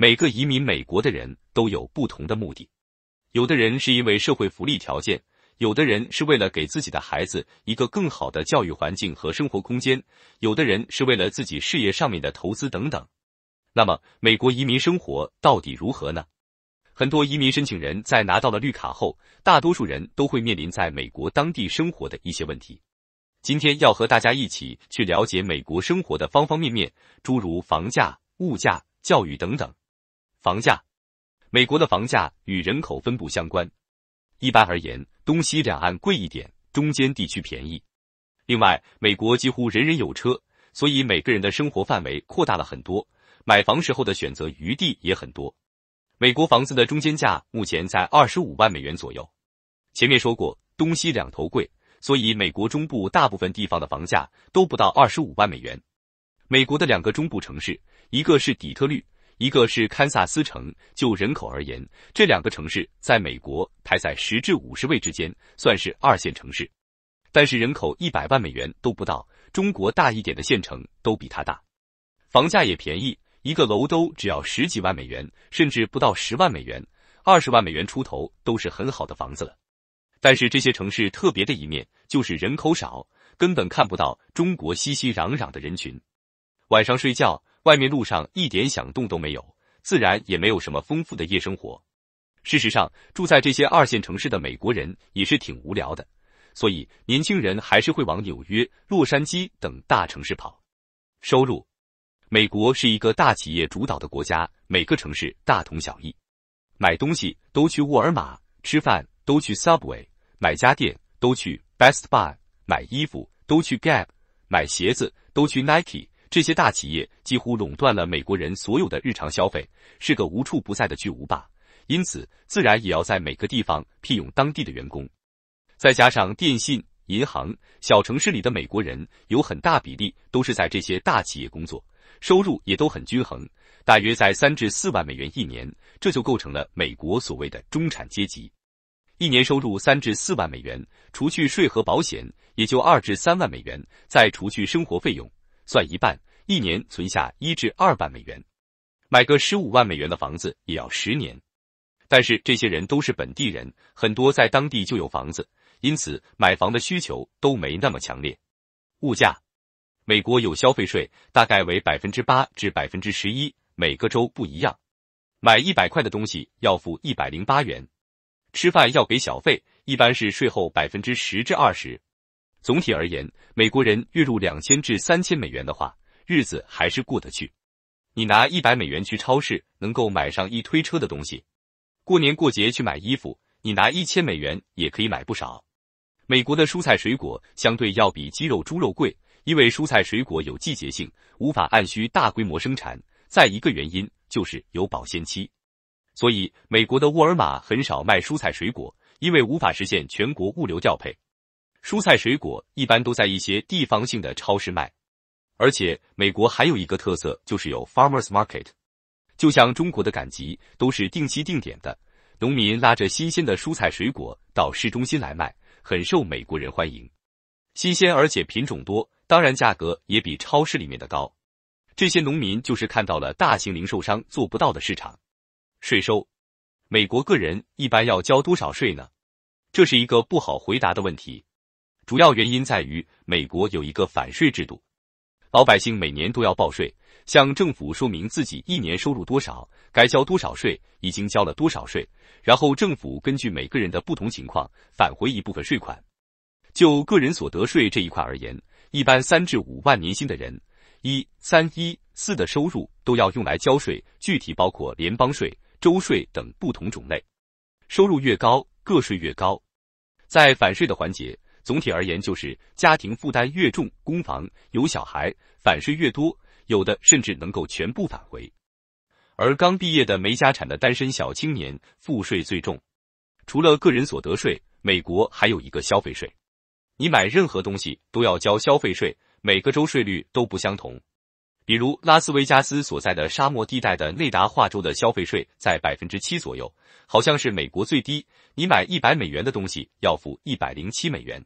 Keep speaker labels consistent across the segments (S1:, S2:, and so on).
S1: 每个移民美国的人都有不同的目的，有的人是因为社会福利条件，有的人是为了给自己的孩子一个更好的教育环境和生活空间，有的人是为了自己事业上面的投资等等。那么，美国移民生活到底如何呢？很多移民申请人在拿到了绿卡后，大多数人都会面临在美国当地生活的一些问题。今天要和大家一起去了解美国生活的方方面面，诸如房价、物价、教育等等。房价，美国的房价与人口分布相关。一般而言，东西两岸贵一点，中间地区便宜。另外，美国几乎人人有车，所以每个人的生活范围扩大了很多，买房时候的选择余地也很多。美国房子的中间价目前在二十五万美元左右。前面说过，东西两头贵，所以美国中部大部分地方的房价都不到二十五万美元。美国的两个中部城市，一个是底特律。一个是堪萨斯城，就人口而言，这两个城市在美国排在十至五十位之间，算是二线城市，但是人口一百万美元都不到，中国大一点的县城都比它大，房价也便宜，一个楼都只要十几万美元，甚至不到十万美元，二十万美元出头都是很好的房子了。但是这些城市特别的一面就是人口少，根本看不到中国熙熙攘攘的人群，晚上睡觉。外面路上一点响动都没有，自然也没有什么丰富的夜生活。事实上，住在这些二线城市的美国人也是挺无聊的，所以年轻人还是会往纽约、洛杉矶等大城市跑。收入，美国是一个大企业主导的国家，每个城市大同小异。买东西都去沃尔玛，吃饭都去 Subway，买家电都去 Best Buy，买衣服都去 Gap，买鞋子都去 Nike。这些大企业几乎垄断了美国人所有的日常消费，是个无处不在的巨无霸，因此自然也要在每个地方聘用当地的员工。再加上电信、银行，小城市里的美国人有很大比例都是在这些大企业工作，收入也都很均衡，大约在三至四万美元一年，这就构成了美国所谓的中产阶级。一年收入三至四万美元，除去税和保险，也就二至三万美元，再除去生活费用。算一半，一年存下一至二万美元，买个十五万美元的房子也要十年。但是这些人都是本地人，很多在当地就有房子，因此买房的需求都没那么强烈。物价，美国有消费税，大概为百分之八至百分之十一，每个州不一样。买一百块的东西要付一百零八元，吃饭要给小费，一般是税后百分之十至二十。总体而言，美国人月入两千至三千美元的话，日子还是过得去。你拿一百美元去超市，能够买上一推车的东西。过年过节去买衣服，你拿一千美元也可以买不少。美国的蔬菜水果相对要比鸡肉、猪肉贵，因为蔬菜水果有季节性，无法按需大规模生产。再一个原因就是有保鲜期，所以美国的沃尔玛很少卖蔬菜水果，因为无法实现全国物流调配。蔬菜水果一般都在一些地方性的超市卖，而且美国还有一个特色就是有 farmers market，就像中国的赶集都是定期定点的，农民拉着新鲜的蔬菜水果到市中心来卖，很受美国人欢迎。新鲜而且品种多，当然价格也比超市里面的高。这些农民就是看到了大型零售商做不到的市场。税收，美国个人一般要交多少税呢？这是一个不好回答的问题。主要原因在于，美国有一个反税制度，老百姓每年都要报税，向政府说明自己一年收入多少，该交多少税，已经交了多少税，然后政府根据每个人的不同情况，返回一部分税款。就个人所得税这一块而言，一般三至五万年薪的人，一三一四的收入都要用来交税，具体包括联邦税、州税等不同种类。收入越高，个税越高，在反税的环节。总体而言，就是家庭负担越重，公房有小孩，返税越多，有的甚至能够全部返回。而刚毕业的没家产的单身小青年，负税最重。除了个人所得税，美国还有一个消费税，你买任何东西都要交消费税，每个州税率都不相同。比如拉斯维加斯所在的沙漠地带的内达华州的消费税在百分之七左右，好像是美国最低。你买一百美元的东西，要付一百零七美元。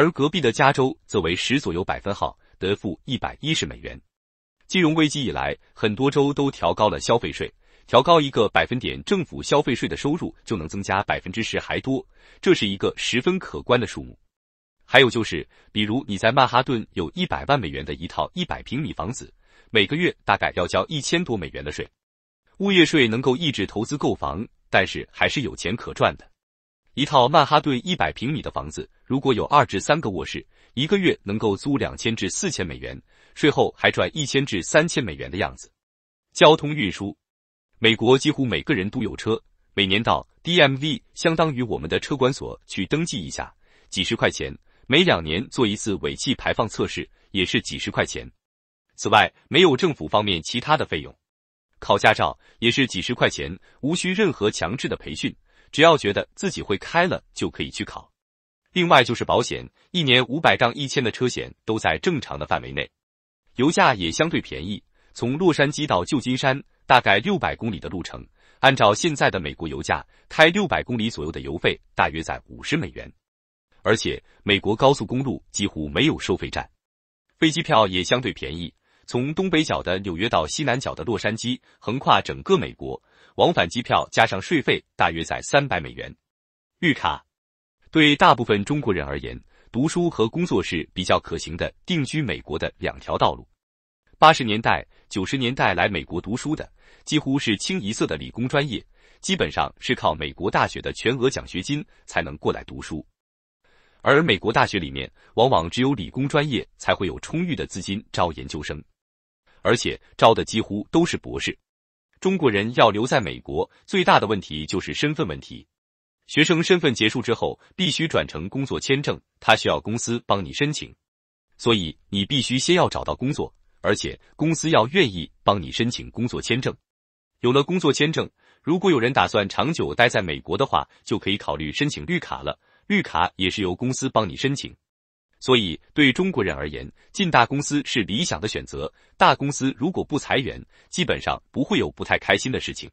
S1: 而隔壁的加州则为十左右百分号，得负一百一十美元。金融危机以来，很多州都调高了消费税，调高一个百分点，政府消费税的收入就能增加百分之十还多，这是一个十分可观的数目。还有就是，比如你在曼哈顿有一百万美元的一套一百平米房子，每个月大概要交一千多美元的税，物业税能够抑制投资购房，但是还是有钱可赚的。一套曼哈顿一百平米的房子，如果有二至三个卧室，一个月能够租两千至四千美元，税后还赚一千至三千美元的样子。交通运输，美国几乎每个人都有车，每年到 DMV 相当于我们的车管所去登记一下，几十块钱，每两年做一次尾气排放测试也是几十块钱。此外，没有政府方面其他的费用。考驾照也是几十块钱，无需任何强制的培训。只要觉得自己会开了就可以去考，另外就是保险，一年五百杠一千的车险都在正常的范围内，油价也相对便宜。从洛杉矶到旧金山大概六百公里的路程，按照现在的美国油价，开六百公里左右的油费大约在五十美元。而且美国高速公路几乎没有收费站，飞机票也相对便宜。从东北角的纽约到西南角的洛杉矶，横跨整个美国。往返机票加上税费大约在三百美元。绿卡对大部分中国人而言，读书和工作是比较可行的定居美国的两条道路。八十年代、九十年代来美国读书的，几乎是清一色的理工专业，基本上是靠美国大学的全额奖学金才能过来读书。而美国大学里面，往往只有理工专业才会有充裕的资金招研究生，而且招的几乎都是博士。中国人要留在美国，最大的问题就是身份问题。学生身份结束之后，必须转成工作签证，他需要公司帮你申请，所以你必须先要找到工作，而且公司要愿意帮你申请工作签证。有了工作签证，如果有人打算长久待在美国的话，就可以考虑申请绿卡了。绿卡也是由公司帮你申请。所以，对中国人而言，进大公司是理想的选择。大公司如果不裁员，基本上不会有不太开心的事情。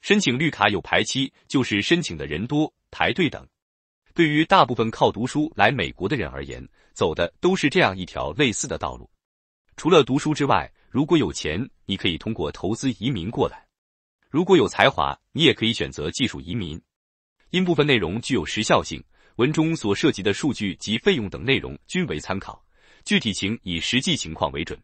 S1: 申请绿卡有排期，就是申请的人多，排队等。对于大部分靠读书来美国的人而言，走的都是这样一条类似的道路。除了读书之外，如果有钱，你可以通过投资移民过来；如果有才华，你也可以选择技术移民。因部分内容具有时效性。文中所涉及的数据及费用等内容均为参考，具体请以实际情况为准。